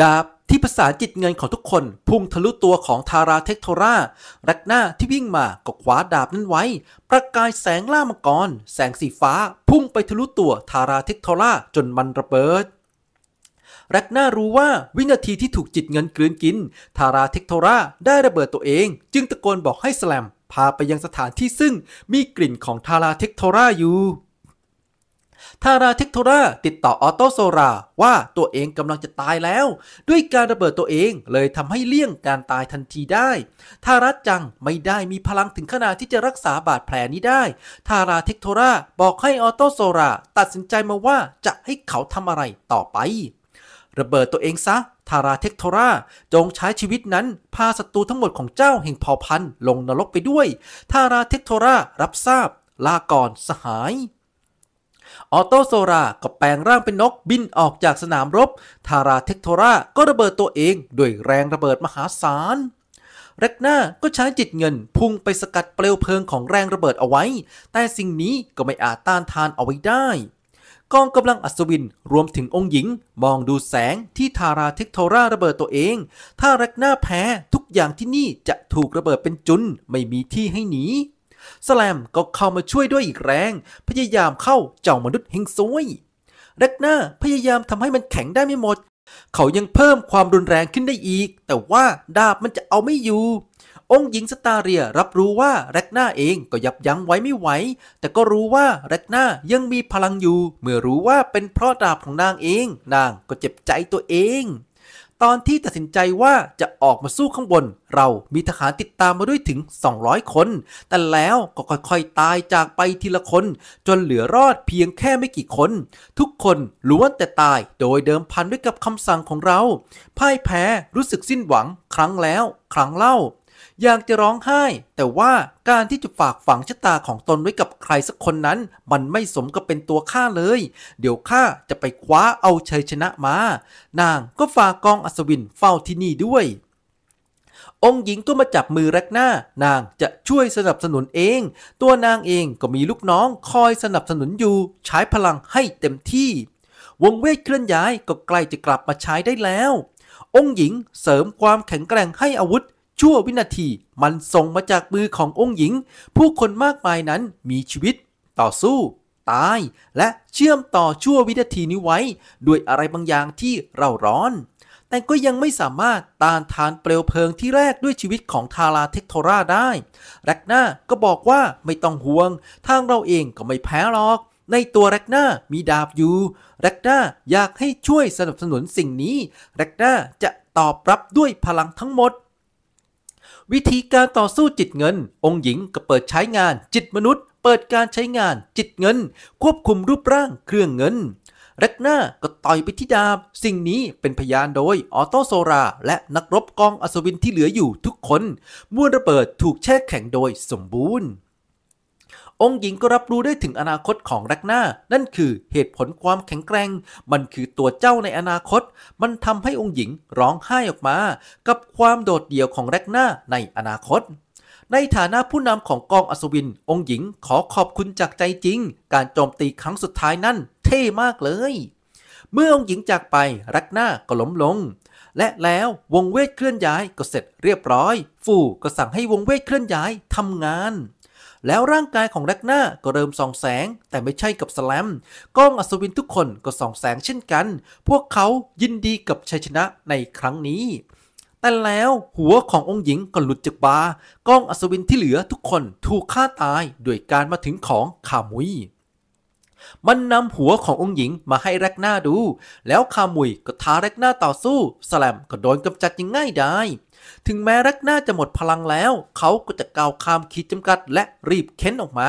ดาบที่ประสานจิตเงินของทุกคน พุ่งทะลุตัวของทาราเทคโทรา รักหน้าที่วิ่งมาก็คว้าดาบนั้นไว้ ประกายแสงล่ามังกร แสงสีฟ้า พุ่งไปทะลุตัวทาราเทคโทราจนมันระเบิดแรักน้ารู้ว่าวินาทีที่ถูกจิตเงินกลืนกิน ทาราเทคโทราได้ระเบิดตัวเอง จึงตะโกนบอกให้สแลมพาไปยังสถานที่ซึ่งมีกลิ่นของทาราเทคโทราอยู่ทาราเทคโทราติดต่อออโตโซรา ว่าตัวเองกำลังจะตายแล้ว ด้วยการระเบิดตัวเองเลยทำให้เลี่ยงการตายทันทีได้ทาราจังไม่ได้มีพลังถึงขนาดที่จะรักษาบาดแผลนี้ได้ ทาราเทคโทราบอกให้ออโตโซราตัดสินใจมาว่าจะให้เขาทำอะไรต่อไป ระเบิดตัวเองซะทาราเทคโทราจงใช้ชีวิตนั้น พาศัตรูทั้งหมดของเจ้า แห่งเผ่าพันธุ์ลงนรกไปด้วย ทาราเทคโทรารับทราบ ลาก่อนสหายออโตโซราก็แปลงร่างเป็นนกบินออกจากสนามรบ ทาราเทคโทรา ก็ระเบิดตัวเองด้วยแรงระเบิดมหาศาลเรกนาก็ใช้จิตเงินพุ่ง ไปสกัดเปลวเพลิงของแรงระเบิดเอาไว้ แต่สิ่งนี้ก็ไม่อาจต้านทานเอาไว้ได้กองกำลังอัศวินรวมถึงองค์หญิงมองดูแสงที่ทาราเทคโทราระเบิดตัวเองถ้าเรกหน้าแพ้ทุกอย่างที่นี่จะถูกระเบิดเป็นจุนไม่มีที่ให้หนีสแลมก็เข้ามาช่วยด้วยอีกแรง พยายามเข้าเจ้ามนุษย์เฮงซวยเรกหน้าพยายามทำให้มันแข็งได้ไม่หมด เขายังเพิ่มความรุนแรงขึ้นได้อีก แต่ว่าดาบมันจะเอาไม่อยู่ องค์หญิงสตาเรียรับรู้ว่าแรกหน้าเองก็ยับยั้งไว้ไม่ไหว แต่ก็รู้ว่าแรกหน้ายังมีพลังอยู่ เมื่อรู้ว่าเป็นเพราะดาบของนางเอง นางก็เจ็บใจตัวเองตอนที่ตัดสินใจว่าจะออกมาสู้ข้างบน เรามีทหารติดตามมาด้วยถึง 200 คน แต่แล้วก็ค่อยๆ ตายจากไปทีละคนจนเหลือรอดเพียงแค่ไม่กี่คน ทุกคนล้วนแต่ตายโดยเดิมพันด้วยกับคำสั่งของเรา พ่ายแพ้รู้สึกสิ้นหวังครั้งแล้วครั้งเล่าอยากจะร้องไห้ แต่ว่าการที่จะฝากฝังชะตาของตนไว้กับใครสักคนนั้น มันไม่สมกับเป็นตัวข้าเลย เดี๋ยวข้าจะไปคว้าเอาชัยชนะมา นางก็ฝากกองอัศวินเฝ้าที่นี่ด้วย องค์หญิงก็มาจับมือแรกหน้านางจะช่วยสนับสนุนเอง ตัวนางเองก็มีลูกน้องคอยสนับสนุนอยู่ ใช้พลังให้เต็มที่ วงเวทเคลื่อนย้ายก็ใกล้จะกลับมาใช้ได้แล้ว องค์หญิงเสริมความแข็งแกร่งให้อาวุธชั่ววินาทีมันส่งมาจากมือขององค์หญิง ผู้คนมากมายนั้นมีชีวิตต่อสู้ ตาย และเชื่อมต่อชั่ววินาทีนี้ไว้ ด้วยอะไรบางอย่างที่เราร้อน แต่ก็ยังไม่สามารถต้านทานเปลวเพลิงที่แรกด้วยชีวิตของทาราเทคโทราได้แรกหน้าก็บอกว่าไม่ต้องห่วง ทางเราเองก็ไม่แพ้หรอก ในตัวแรกหน้ามีดาบอยู่แรกหน้าอยากให้ช่วยสนับสนุนสิ่งนี้แรกหน้าจะตอบรับด้วยพลังทั้งหมดวิธีการต่อสู้จิตเงิน องค์หญิงก็เปิดใช้งานจิตมนุษย์ เปิดการใช้งานจิตเงิน ควบคุมรูปร่างเครื่องเงินแรกหน้าก็ต่อยไปที่ดาบสิ่งนี้เป็นพยานโดยออโตโซราและนักรบกองอัศวินที่เหลืออยู่ทุกคนมวลระเบิดถูกแช่แข็งโดยสมบูรณ์องค์หญิงก็รับรู้ได้ถึงอนาคตของรักหน้า นั่นคือเหตุผลความแข็งแกร่ง มันคือตัวเจ้าในอนาคต มันทำให้องค์หญิงร้องไห้ออกมา กับความโดดเดี่ยวของรักหน้าในอนาคต ในฐานะผู้นำของกองอัศวิน องค์หญิงขอขอบคุณจากใจจริง การโจมตีครั้งสุดท้ายนั่นเท่มากเลย เมื่อองค์หญิงจากไปรักหน้าก็ล้มลง และแล้ววงเวทเคลื่อนย้ายก็เสร็จเรียบร้อย ฟูก็สั่งให้วงเวทเคลื่อนย้ายทำงานแล้วร่างกายของแร็กนาก็เริ่มส่องแสง แต่ไม่ใช่กับสแลมกล้องอัศวินทุกคนก็ส่องแสงเช่นกัน พวกเขายินดีกับชัยชนะในครั้งนี้ แต่แล้วหัวขององค์หญิงก็หลุดจากบากล้องอัศวินที่เหลือทุกคนถูกฆ่าตายด้วยการมาถึงของขามุยมันนำหัวขององค์หญิงมาให้แรกหน้าดู แล้วคามุยก็ท้าแรกหน้าต่อสู้ สแลมก็โดนกำจัดย่งง่ายได้ ถึงแม้แรกหน้าจะหมดพลังแล้ว เขาก็จะก้าวข้ามขีดจำกัดและรีบเค้นออกมา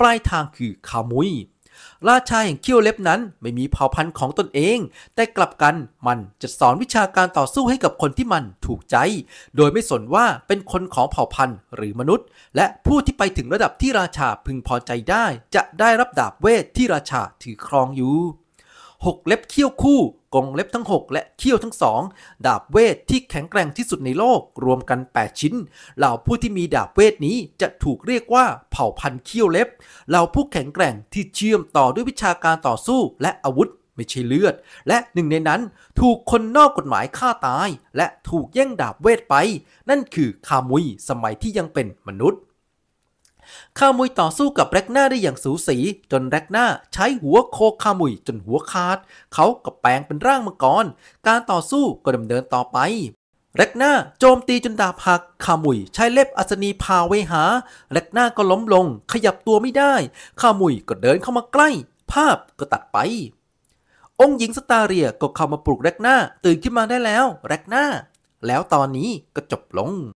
ปลายทางคือคามุยราชาแห่งเคี้ยวเล็บนั้นไม่มีเผ่าพันธุ์ของตนเอง แต่กลับกันมันจะสอนวิชาการต่อสู้ให้กับคนที่มันถูกใจ โดยไม่สนว่าเป็นคนของเผ่าพันธุ์หรือมนุษย์ และผู้ที่ไปถึงระดับที่ราชาพึงพอใจได้ จะได้รับดาบเวทที่ราชาถือครองอยู่หกเล็บเคี้ยวคู่กงเล็บทั้ง 6 และเขี้ยวทั้งสองดาบเวทที่แข็งแกร่งที่สุดในโลกรวมกัน 8 ชิ้นเหล่าผู้ที่มีดาบเวทนี้จะถูกเรียกว่าเผ่าพันธุ์เขี้ยวเล็บเหล่าผู้แข็งแกร่งที่เชื่อมต่อด้วยวิชาการต่อสู้ และอาวุธไม่ใช่เลือด และหนึ่งในนั้นถูกคนนอกกฎหมายฆ่าตาย และถูกแย่งดาบเวทไป นั่นคือคามุยสมัยที่ยังเป็นมนุษย์คามุยต่อสู้กับแร็กหน้าได้อย่างสูสีจนแร็กหน้าใช้หัวโคคามุยจนหัวขาดเขากับแปลงเป็นร่างมังกรการต่อสู้ก็ดำเนินต่อไปแร็กหน้าโจมตีจนดาบหักขามุยใช้เล็บอัศนีพาเวหาแร็กหน้าก็ล้มลง ขยับตัวไม่ได้ขามุยก็เดินเข้ามาใกล้ภาพก็ตัดไป องค์หญิงสตาเรียก็เข้ามาปลุกแร็กหน้าตื่นขึ้นมาได้แล้วแร็กหน้าแล้วตอนนี้ก็จบลง